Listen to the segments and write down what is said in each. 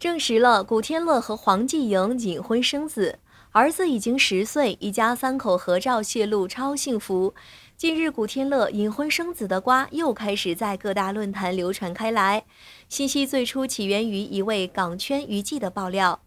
证实了古天乐和黄继莹隐婚生子，儿子已经十岁，一家三口合照泄露，超幸福。近日，古天乐隐婚生子的瓜又开始在各大论坛流传开来。信息最初起源于一位港圈娱记的爆料，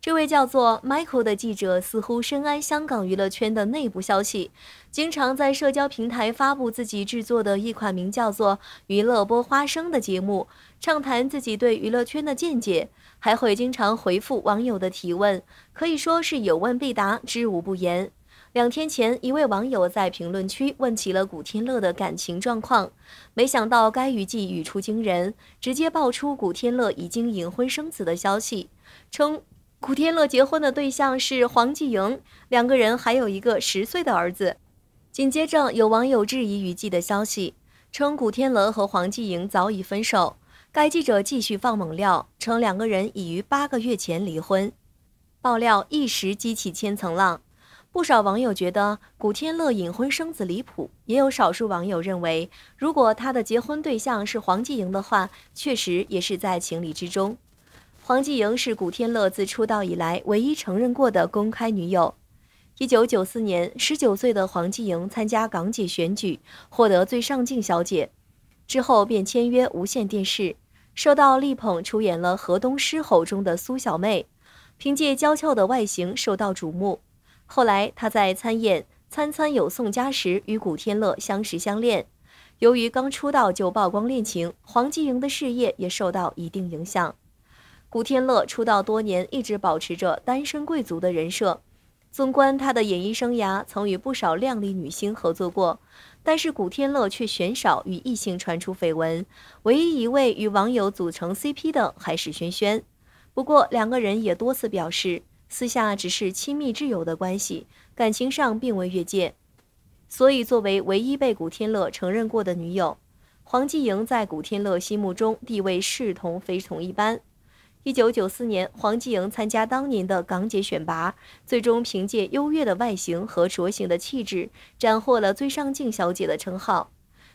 这位叫做 Michael 的记者似乎深谙香港娱乐圈的内部消息，经常在社交平台发布自己制作的一款名叫做《娱乐播花生》的节目，畅谈自己对娱乐圈的见解。还会经常回复网友的提问，可以说是有问必答，知无不言。两天前，一位网友在评论区问起了古天乐的感情状况，没想到该娱记语出惊人，直接爆出古天乐已经隐婚生子的消息，称古天乐结婚的对象是黄继莹，两个人还有一个十岁的儿子。紧接着，有网友质疑娱记的消息，称古天乐和黄继莹早已分手。该记者继续放猛料，称两个人已于八个月前离婚。爆料一时激起千层浪，不少网友觉得古天乐隐婚生子离谱，也有少数网友认为，如果他的结婚对象是黄继莹的话，确实也是在情理之中。黄继莹是古天乐自出道以来唯一承认过的公开女友。一九九四年，十九岁的黄继莹参加港姐选举，获得最上镜小姐，之后便签约无线电视。受到力捧，出演了《河东狮吼》中的苏小妹，凭借娇俏的外形受到瞩目。后来，她在参演《参参有宋佳》时与古天乐相识相恋。由于刚出道就曝光恋情，黄纪莹的事业也受到一定影响。古天乐出道多年，一直保持着单身贵族的人设。纵观他的演艺生涯，曾与不少靓丽女星合作过，但是古天乐却鲜少与异性传出绯闻。唯一一位与网友组成 CP 的还是萱萱，不过两个人也多次表示，私下只是亲密挚友的关系，感情上并未越界。所以，作为唯一被古天乐承认过的女友，黄纪莹在古天乐心目中地位视同非同一般。一九九四年，黄继莹参加当年的港姐选拔，最终凭借优越的外形和卓行的气质，斩获了最上镜小姐的称号。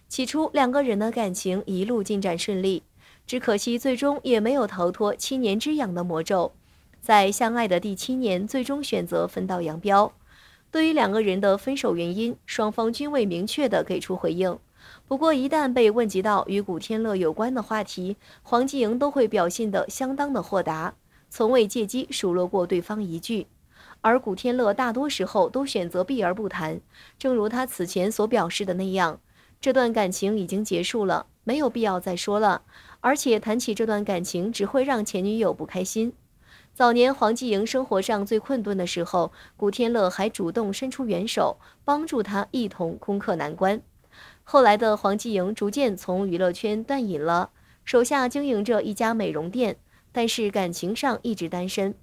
起初，两个人的感情一路进展顺利，只可惜最终也没有逃脱七年之痒的魔咒。在相爱的第七年，最终选择分道扬镳。对于两个人的分手原因，双方均未明确的给出回应。不过，一旦被问及到与古天乐有关的话题，黄继莹都会表现得相当的豁达，从未借机数落过对方一句。而古天乐大多时候都选择避而不谈，正如他此前所表示的那样，这段感情已经结束了，没有必要再说了。而且谈起这段感情，只会让前女友不开心。早年黄继莹生活上最困顿的时候，古天乐还主动伸出援手，帮助他一同攻克难关。后来的黄继莹逐渐从娱乐圈断隐了，手下经营着一家美容店，但是感情上一直单身。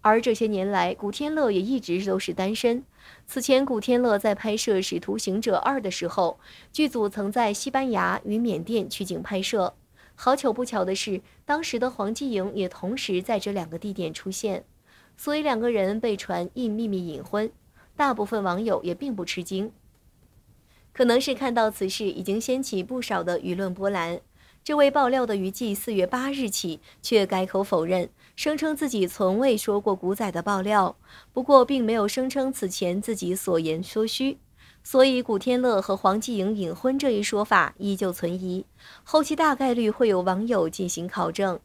而这些年来，古天乐也一直都是单身。此前，古天乐在拍摄《使徒行者二》的时候，剧组曾在西班牙与缅甸取景拍摄。好巧不巧的是，当时的黄继莹也同时在这两个地点出现，所以两个人被传因秘密隐婚。大部分网友也并不吃惊。可能是看到此事已经掀起不少的舆论波澜，这位爆料的娱记四月八日起却改口否认，声称自己从未说过古仔的爆料，不过并没有声称此前自己所言说虚，所以古天乐和黄继莹隐婚这一说法依旧存疑，后期大概率会有网友进行考证。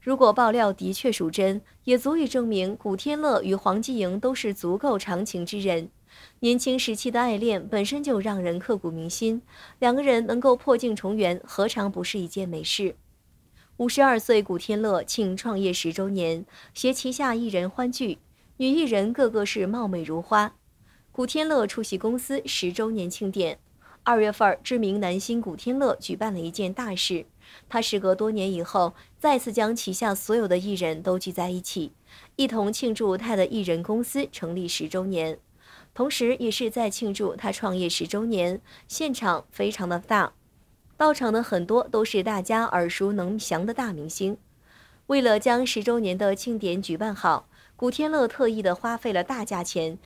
如果爆料的确属真，也足以证明古天乐与黄继莹都是足够长情之人。年轻时期的爱恋本身就让人刻骨铭心，两个人能够破镜重圆，何尝不是一件美事？五十二岁古天乐庆创业十周年，携旗下艺人欢聚，女艺人个个是貌美如花。古天乐出席公司十周年庆典。二月份，知名男星古天乐举办了一件大事，他时隔多年以后，再次将旗下所有的艺人都聚在一起，一同庆祝他的艺人公司成立十周年。同时，也是在庆祝他创业十周年，现场非常的大，到场的很多都是大家耳熟能详的大明星。为了将十周年的庆典举办好，古天乐特意的花费了大价钱，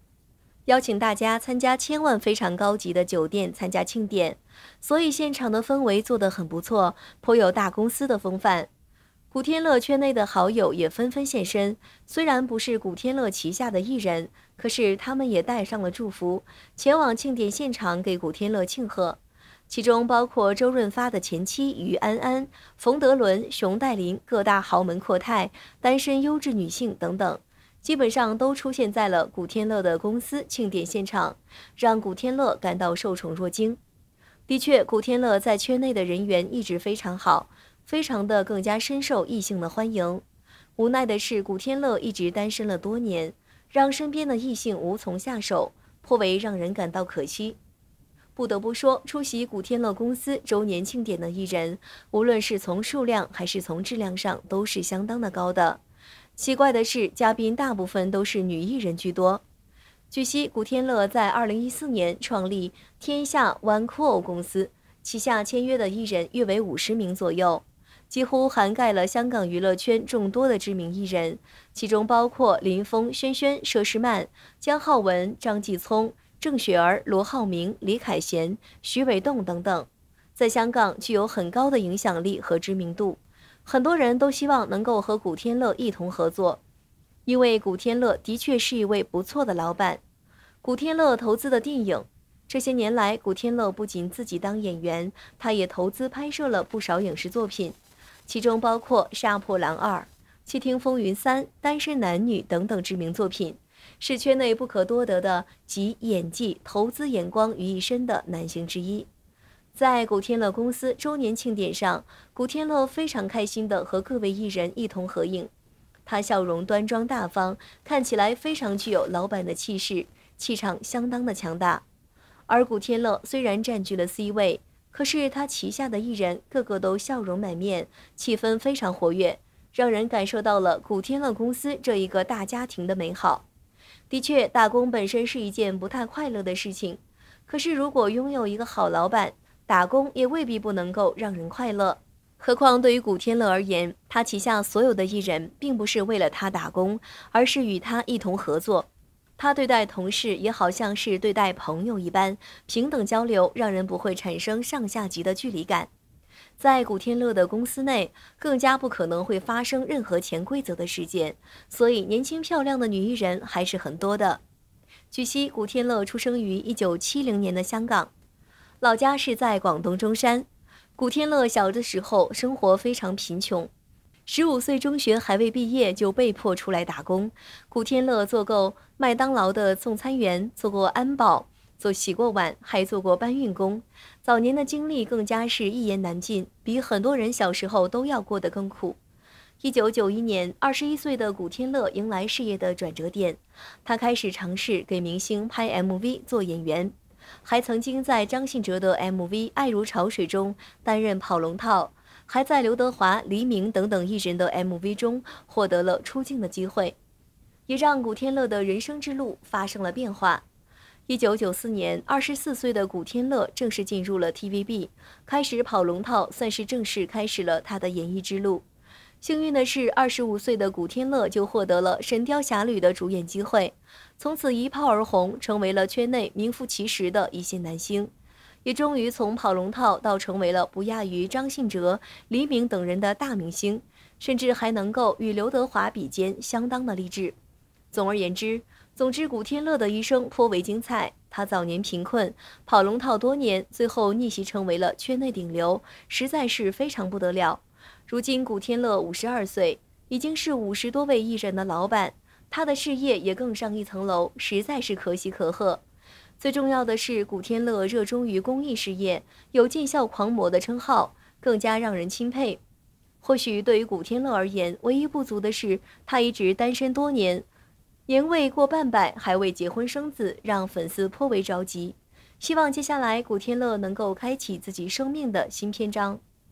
邀请大家参加千万非常高级的酒店参加庆典，所以现场的氛围做得很不错，颇有大公司的风范。古天乐圈内的好友也纷纷现身，虽然不是古天乐旗下的艺人，可是他们也带上了祝福，前往庆典现场给古天乐庆贺。其中包括周润发的前妻余安安、冯德伦、熊黛林、各大豪门阔太、单身优质女性等等，基本上都出现在了古天乐的公司庆典现场，让古天乐感到受宠若惊。的确，古天乐在圈内的人缘一直非常好。非常的更加深受异性的欢迎，无奈的是古天乐一直单身了多年，让身边的异性无从下手，颇为让人感到可惜。不得不说，出席古天乐公司周年庆典的艺人，无论是从数量还是从质量上，都是相当的高的。奇怪的是，嘉宾大部分都是女艺人居多。据悉，古天乐在二零一四年创立天下 One Cool 公司，旗下签约的艺人约为五十名左右。几乎涵盖了香港娱乐圈众多的知名艺人，其中包括林峰、轩轩、佘诗曼、姜浩文、张继聪、郑雪儿、罗浩明、李凯贤、徐伟栋等等，在香港具有很高的影响力和知名度，很多人都希望能够和古天乐一同合作，因为古天乐的确是一位不错的老板。古天乐投资的电影，这些年来，古天乐不仅自己当演员，他也投资拍摄了不少影视作品。其中包括《杀破狼二》《窃听风云三》《单身男女》等等知名作品，是圈内不可多得的集演技、投资眼光于一身的男星之一。在古天乐公司周年庆典上，古天乐非常开心的和各位艺人一同合影，他笑容端庄大方，看起来非常具有老板的气势，气场相当的强大。而古天乐虽然占据了 C 位。可是他旗下的艺人个个都笑容满面，气氛非常活跃，让人感受到了古天乐公司这一个大家庭的美好。的确，打工本身是一件不太快乐的事情，可是如果拥有一个好老板，打工也未必不能够让人快乐。何况对于古天乐而言，他旗下所有的艺人并不是为了他打工，而是与他一同合作。他对待同事也好像是对待朋友一般，平等交流，让人不会产生上下级的距离感。在古天乐的公司内，更加不可能会发生任何潜规则的事件，所以年轻漂亮的女艺人还是很多的。据悉，古天乐出生于一九七零年的香港，老家是在广东中山。古天乐小的时候生活非常贫穷。十五岁中学还未毕业就被迫出来打工，古天乐做够麦当劳的送餐员，做过安保，做洗过碗，还做过搬运工。早年的经历更加是一言难尽，比很多人小时候都要过得更苦。一九九一年，二十一岁的古天乐迎来事业的转折点，他开始尝试给明星拍 MV 做演员，还曾经在张信哲的 MV《爱如潮水中》担任跑龙套。还在刘德华、黎明等等艺人的 MV 中获得了出镜的机会，也让古天乐的人生之路发生了变化。一九九四年，二十四岁的古天乐正式进入了 TVB，开始跑龙套，算是正式开始了他的演艺之路。幸运的是，二十五岁的古天乐就获得了《神雕侠侣》的主演机会，从此一炮而红，成为了圈内名副其实的一线男星。也终于从跑龙套到成为了不亚于张信哲、黎明等人的大明星，甚至还能够与刘德华比肩，相当的励志。总而言之，总之古天乐的一生颇为精彩。他早年贫困，跑龙套多年，最后逆袭成为了圈内顶流，实在是非常不得了。如今古天乐五十二岁，已经是五十多位艺人的老板，他的事业也更上一层楼，实在是可喜可贺。最重要的是，古天乐热衷于公益事业，有“尽孝狂魔”的称号，更加让人钦佩。或许对于古天乐而言，唯一不足的是，他一直单身多年，年未过半百，还未结婚生子，让粉丝颇为着急。希望接下来古天乐能够开启自己生命的新篇章。